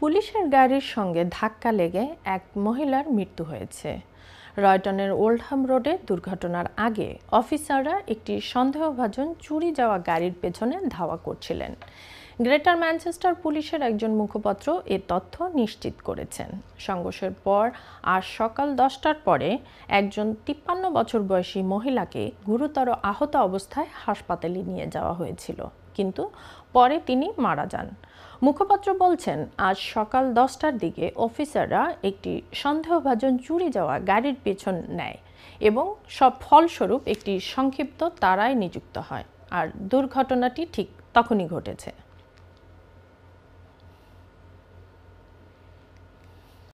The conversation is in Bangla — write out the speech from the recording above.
পুলিশের গাড়ির সঙ্গে ধাক্কা লেগে এক মহিলার মৃত্যু হয়েছে রয়টনের ওল্ডহাম রোডে দুর্ঘটনার আগে অফিসাররা একটি সন্দেহভাজন চুরি যাওয়া গাড়ির পেছনে ধাওয়া করছিলেন গ্রেটার ম্যানচেস্টার পুলিশের একজন মুখপাত্র এ তথ্য নিশ্চিত করেছেন সংঘর্ষের পর আজ সকাল দশটার পরে একজন তিপ্পান্ন বছর বয়সী মহিলাকে গুরুতর আহত অবস্থায় হাসপাতালে নিয়ে যাওয়া হয়েছিল কিন্তু পরে তিনি মারা যান মুখপাত্র বলছেন আজ সকাল দশটার দিকে অফিসাররা একটি সন্দেহভাজন চুরি যাওয়া গাড়ির পেছন নেয় এবং সব ফলস্বরূপ একটি সংক্ষিপ্ত তারায় নিযুক্ত হয় আর দুর্ঘটনাটি ঠিক তখনই ঘটেছে